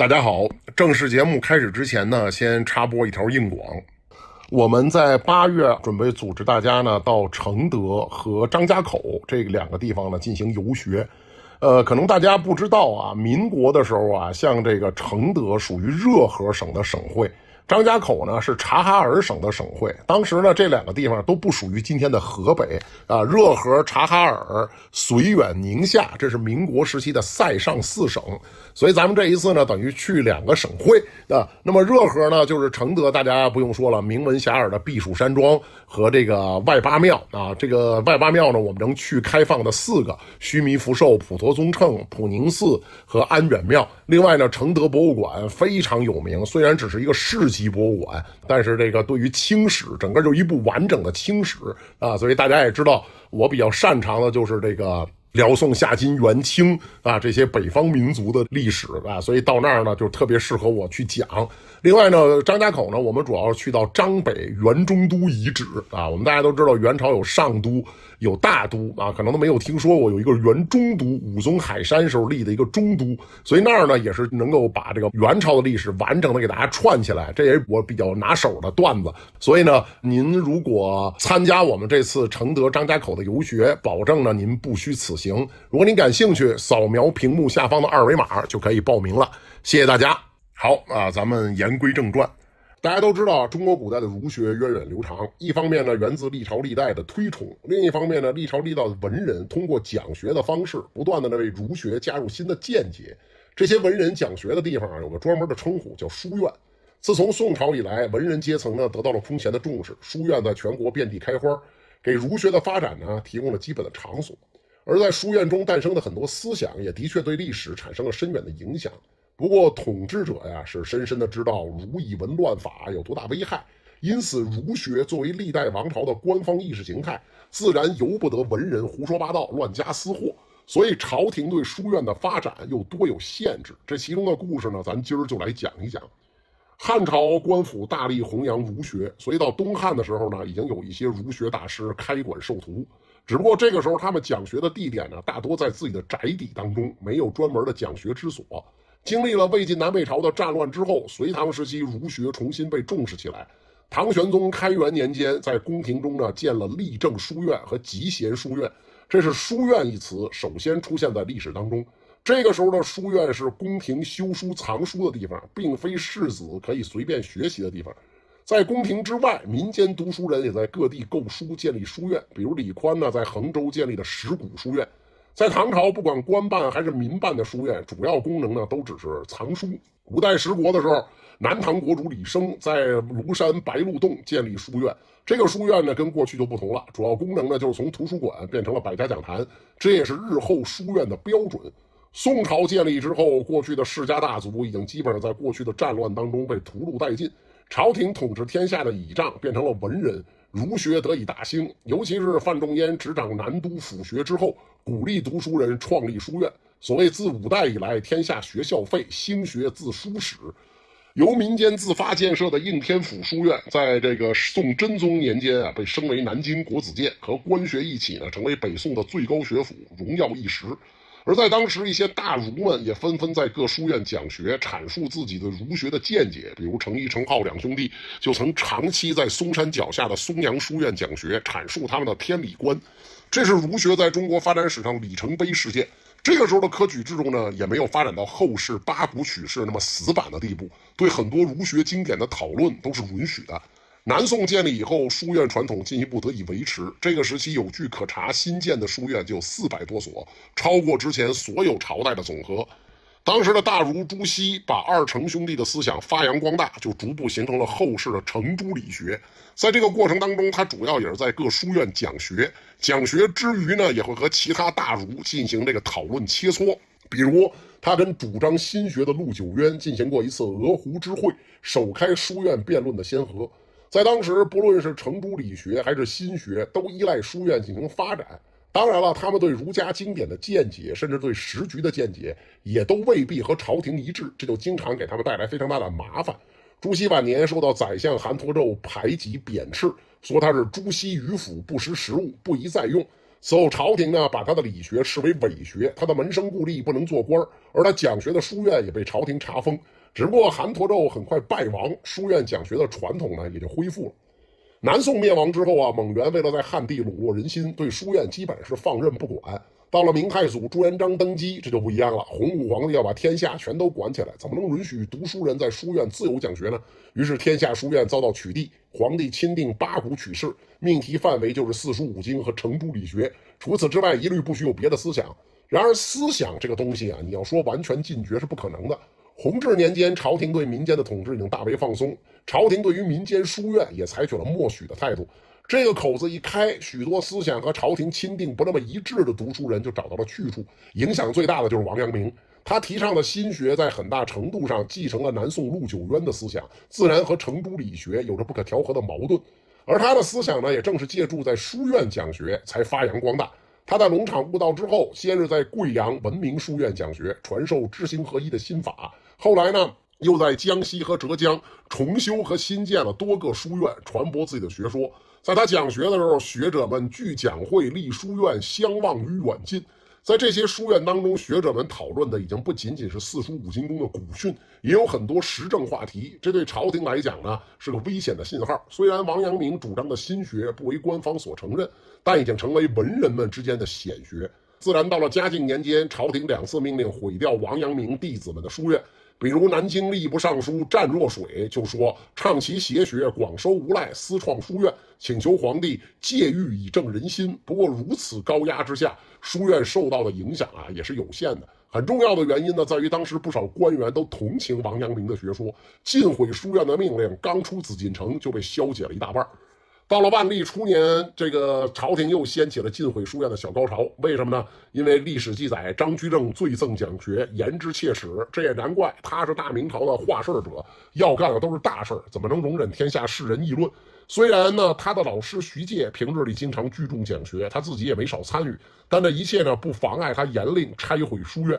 大家好，正式节目开始之前呢，先插播一条硬广。我们在八月准备组织大家呢，到承德和张家口这两个地方呢进行游学。呃，可能大家不知道啊，民国的时候啊，像这个承德属于热河省的省会。张家口呢是察哈尔省的省会，当时呢这两个地方都不属于今天的河北啊，热河、察哈尔、绥远、宁夏，这是民国时期的塞上四省。所以咱们这一次呢，等于去两个省会啊。那么热河呢就是承德，大家不用说了，名闻遐迩的避暑山庄和这个外八庙啊。这个外八庙呢，我们能去开放的四个：须弥福寿普陀宗乘普宁寺和安远庙。另外呢，承德博物馆非常有名，虽然只是一个市级。级博物馆，但是这个对于清史整个就一部完整的清史啊，所以大家也知道我比较擅长的就是这个辽宋夏金元清啊这些北方民族的历史啊，所以到那儿呢就特别适合我去讲。另外呢，张家口呢我们主要去到张北元中都遗址啊，我们大家都知道元朝有上都。有大都啊，可能都没有听说过有一个元中都，武宗海山时候立的一个中都，所以那儿呢也是能够把这个元朝的历史完整的给大家串起来，这也是我比较拿手的段子。所以呢，您如果参加我们这次承德张家口的游学，保证呢您不虚此行。如果您感兴趣，扫描屏幕下方的二维码就可以报名了。谢谢大家。好，啊，咱们言归正传。大家都知道，中国古代的儒学源远流长。一方面呢，源自历朝历代的推崇；另一方面呢，历朝历代的文人通过讲学的方式，不断的呢为儒学加入新的见解。这些文人讲学的地方啊，有个专门的称呼，叫书院。自从宋朝以来，文人阶层呢得到了空前的重视，书院在全国遍地开花，给儒学的发展呢提供了基本的场所。而在书院中诞生的很多思想，也的确对历史产生了深远的影响。不过，统治者呀是深深的知道儒以文乱法有多大危害，因此，儒学作为历代王朝的官方意识形态，自然由不得文人胡说八道、乱加私货。所以，朝廷对书院的发展又多有限制。这其中的故事呢，咱今儿就来讲一讲。汉朝官府大力弘扬儒学，所以到东汉的时候呢，已经有一些儒学大师开馆授徒。只不过，这个时候他们讲学的地点呢，大多在自己的宅邸当中，没有专门的讲学之所。经历了魏晋南北朝的战乱之后，隋唐时期儒学重新被重视起来。唐玄宗开元年间，在宫廷中呢建了立政书院和集贤书院，这是“书院”一词首先出现在历史当中。这个时候的书院是宫廷修书藏书的地方，并非世子可以随便学习的地方。在宫廷之外，民间读书人也在各地购书建立书院，比如李宽呢在衡州建立的石鼓书院。在唐朝，不管官办还是民办的书院，主要功能呢，都只是藏书。五代十国的时候，南唐国主李升在庐山白鹿洞建立书院，这个书院呢，跟过去就不同了，主要功能呢，就是从图书馆变成了百家讲坛，这也是日后书院的标准。宋朝建立之后，过去的世家大族已经基本上在过去的战乱当中被屠戮殆尽，朝廷统治天下的倚仗变成了文人。儒学得以大兴，尤其是范仲淹执掌南都府学之后，鼓励读书人创立书院。所谓自五代以来，天下学校废，兴学自书始。由民间自发建设的应天府书院，在这个宋真宗年间啊，被升为南京国子监，和官学一起呢，成为北宋的最高学府，荣耀一时。而在当时，一些大儒们也纷纷在各书院讲学，阐述自己的儒学的见解。比如程颐、程颢两兄弟就曾长期在嵩山脚下的嵩阳书院讲学，阐述他们的天理观。这是儒学在中国发展史上里程碑事件。这个时候的科举制度呢，也没有发展到后世八股取士那么死板的地步，对很多儒学经典的讨论都是允许的。南宋建立以后，书院传统进一步得以维持。这个时期有据可查新建的书院就有四百多所，超过之前所有朝代的总和。当时的大儒朱熹，把二程兄弟的思想发扬光大，就逐步形成了后世的程朱理学。在这个过程当中，他主要也是在各书院讲学，讲学之余呢，也会和其他大儒进行这个讨论切磋。比如，他跟主张新学的陆九渊进行过一次鹅湖之会，首开书院辩论的先河。在当时，不论是程朱理学还是心学，都依赖书院进行发展。当然了，他们对儒家经典的见解，甚至对时局的见解，也都未必和朝廷一致，这就经常给他们带来非常大的麻烦。朱熹晚年受到宰相韩侂胄排挤贬斥，说他是朱熹迂腐、不识时务，不宜再用。此后，朝廷呢把他的理学视为伪学，他的门生故吏不能做官而他讲学的书院也被朝廷查封。只不过韩侂胄很快败亡，书院讲学的传统呢也就恢复了。南宋灭亡之后啊，蒙元为了在汉地笼络人心，对书院基本是放任不管。到了明太祖朱元璋登基，这就不一样了。洪武皇帝要把天下全都管起来，怎么能允许读书人在书院自由讲学呢？于是天下书院遭到取缔，皇帝钦定八股取士，命题范围就是四书五经和程朱理学，除此之外一律不许有别的思想。然而思想这个东西啊，你要说完全禁绝是不可能的。弘治年间，朝廷对民间的统治已经大为放松，朝廷对于民间书院也采取了默许的态度。这个口子一开，许多思想和朝廷钦定不那么一致的读书人就找到了去处。影响最大的就是王阳明，他提倡的心学在很大程度上继承了南宋陆九渊的思想，自然和程朱理学有着不可调和的矛盾。而他的思想呢，也正是借助在书院讲学才发扬光大。他在龙场悟道之后，先是在贵阳文明书院讲学，传授知行合一的心法。后来呢，又在江西和浙江重修和新建了多个书院，传播自己的学说。在他讲学的时候，学者们聚讲会、立书院，相望于远近。在这些书院当中，学者们讨论的已经不仅仅是四书五经中的古训，也有很多时政话题。这对朝廷来讲呢，是个危险的信号。虽然王阳明主张的心学不为官方所承认，但已经成为文人们之间的显学。自然到了嘉靖年间，朝廷两次命令毁掉王阳明弟子们的书院。比如南京吏部尚书战若水就说：“倡其邪学，广收无赖，私创书院，请求皇帝借狱以正人心。”不过，如此高压之下，书院受到的影响啊，也是有限的。很重要的原因呢，在于当时不少官员都同情王阳明的学说，禁毁书院的命令刚出紫禁城就被消解了一大半。到了万历初年，这个朝廷又掀起了禁毁书院的小高潮。为什么呢？因为历史记载张居正罪赠讲学，言之切齿。这也难怪，他是大明朝的画事儿者，要干的都是大事儿，怎么能容忍天下世人议论？虽然呢，他的老师徐介平日里经常聚众讲学，他自己也没少参与，但这一切呢，不妨碍他严令拆毁书院。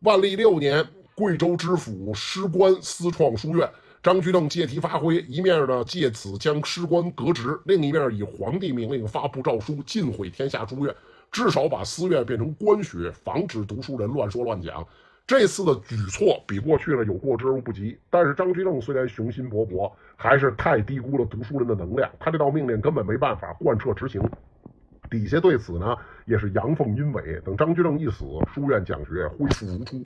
万历六年，贵州知府失官私创书院。张居正借题发挥，一面呢借此将师官革职，另一面以皇帝命令发布诏书，尽毁天下书院，至少把私院变成官学，防止读书人乱说乱讲。这次的举措比过去呢有过之而无不及。但是张居正虽然雄心勃勃，还是太低估了读书人的能量。他这道命令根本没办法贯彻执行，底下对此呢也是阳奉阴违。等张居正一死，书院讲学恢复如初。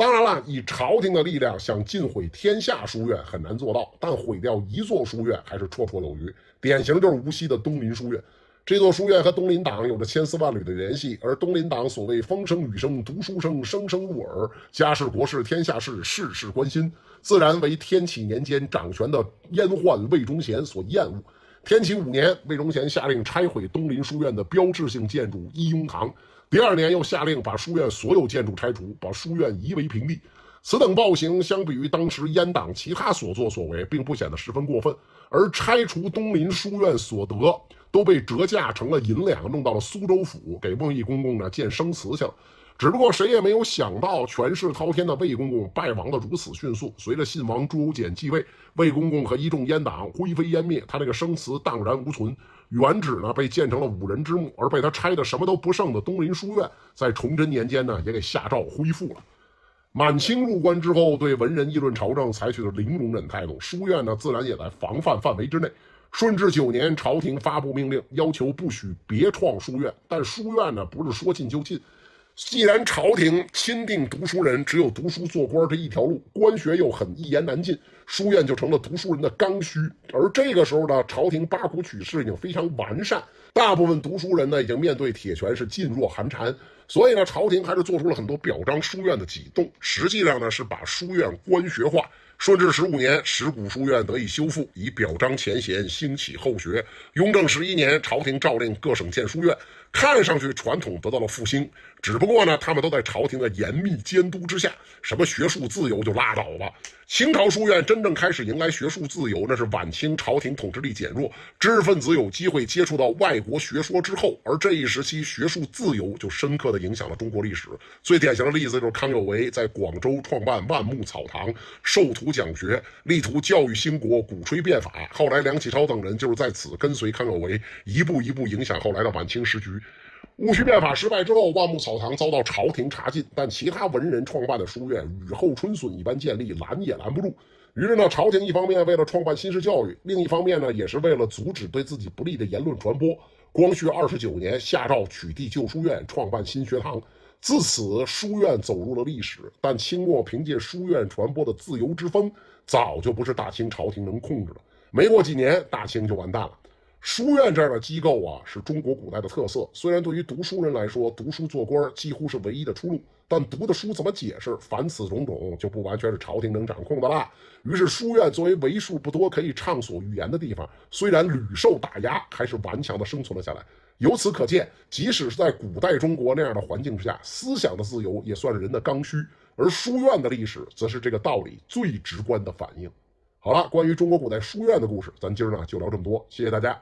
当然了，以朝廷的力量想尽毁天下书院很难做到，但毁掉一座书院还是绰绰有余。典型就是无锡的东林书院，这座书院和东林党有着千丝万缕的联系，而东林党所谓风声雨声读书声，声声入耳；家事国事天下事，事事关心，自然为天启年间掌权的阉宦魏忠贤所厌恶。天启五年，魏忠贤下令拆毁东林书院的标志性建筑一庸堂。第二年，又下令把书院所有建筑拆除，把书院夷为平地。此等暴行，相比于当时阉党其他所作所为，并不显得十分过分。而拆除东林书院所得，都被折价成了银两，弄到了苏州府给孟义公公呢建生祠去。了。只不过谁也没有想到，权势滔天的魏公公败亡得如此迅速。随着信王朱由检继位，魏公公和一众阉党灰飞烟灭，他这个生祠荡然无存。原址呢被建成了五人之墓，而被他拆得什么都不剩的东林书院，在崇祯年间呢也给下诏恢复了。满清入关之后，对文人议论朝政采取了零容忍态度，书院呢自然也在防范范围之内。顺治九年，朝廷发布命令，要求不许别创书院，但书院呢不是说禁就禁。既然朝廷钦定读书人只有读书做官这一条路，官学又很一言难尽，书院就成了读书人的刚需。而这个时候呢，朝廷八股取士已经非常完善。大部分读书人呢，已经面对铁拳是噤若寒蝉，所以呢，朝廷还是做出了很多表彰书院的举动，实际上呢，是把书院官学化。顺治十五年，石鼓书院得以修复，以表彰前贤，兴起后学。雍正十一年，朝廷诏令各省建书院，看上去传统得到了复兴，只不过呢，他们都在朝廷的严密监督之下，什么学术自由就拉倒吧。清朝书院真正开始迎来学术自由，那是晚清朝廷统治力减弱，知识分子有机会接触到外。国学说之后，而这一时期学术自由就深刻的影响了中国历史。最典型的例子就是康有为在广州创办万木草堂，授徒讲学，力图教育兴国，鼓吹变法。后来梁启超等人就是在此跟随康有为，一步一步影响后来的晚清时局。戊戌变法失败之后，万木草堂遭到朝廷查禁，但其他文人创办的书院雨后春笋一般建立，拦也拦不住。于是呢，朝廷一方面为了创办新式教育，另一方面呢，也是为了阻止对自己不利的言论传播。光绪二十九年下诏取缔旧书院，创办新学堂。自此，书院走入了历史。但清末凭借书院传播的自由之风，早就不是大清朝廷能控制了。没过几年，大清就完蛋了。书院这样的机构啊，是中国古代的特色。虽然对于读书人来说，读书做官几乎是唯一的出路，但读的书怎么解释，凡此种种就不完全是朝廷能掌控的啦。于是，书院作为为数不多可以畅所欲言的地方，虽然屡受打压，还是顽强的生存了下来。由此可见，即使是在古代中国那样的环境之下，思想的自由也算是人的刚需。而书院的历史，则是这个道理最直观的反映。好了，关于中国古代书院的故事，咱今儿呢就聊这么多，谢谢大家。